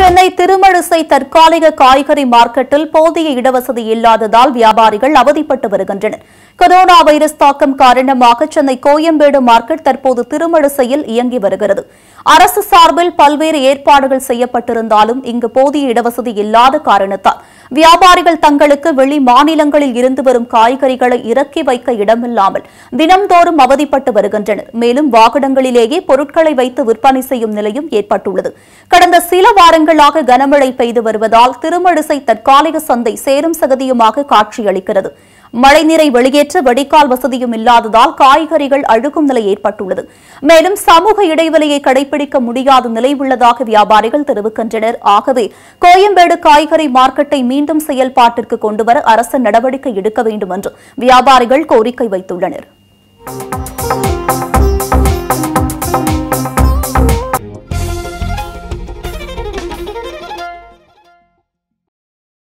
சென்னை திருமழிசை தற்காலிக காய்கறி மார்க்கெட்டில் போதிய இடவசதி இல்லாததால் வியாபாரிகள் அவதிப்பட்டு வருகின்றனர் கொரோனா வைரஸ் தாக்கம் காரணமாக சென்னை கோயம்பேடு மார்க்கெட் தற்போது திருமழிசையில் இயங்கி வருகிறது அரசு சார்பில் பல்வேறு ஏற்பாடுகள் செய்யப்பட்டிருந்தாலும் இங்கு போதிய இடவசதி இல்லாத காரணத்தால் வியாபாரிகள் தங்களுக்கு வெளி மாநிலங்களில் இருந்து வரும் காய்கறிகளை இறக்கி வைக்க இடமில்லாமல் தினம்தோறும் அவதிப்பட்டு வருகின்றனர் மேலும் வாகனங்களிலேயே பொருட்களை வைத்து விற்பனை செய்யும் நிலையும் ஏற்பட்டுள்ளது கடந்த சில வாரங்களாக கனமழை பெய்து வருவதால் திருமடிசை தற்காலிக சந்தை சேரும் சகதியுமாக காட்சியளிக்கிறது மழைநீரை வெளியேற்ற வடிகால் வசதியும் இல்லாததால் காய்கறிகள் அழுகும் நிலை ஏற்பட்டுள்ளது மேலும் சமூக இடைவெளியை கடைபிடிக்க முடியாத நிலை உள்ளதாக வியாபாரிகள் தெரிவிக்கின்றனர் ஆகவே கோயம்பேடு காய்கறி மார்க்கெட்டை மீண்டும் செயல்பாட்டிற்கு கொண்டுவர அரசு நடவடிக்கை எடுக்க வேண்டும் என்று வியாபாரிகள் கோரிக்கை வைத்துள்ளனா்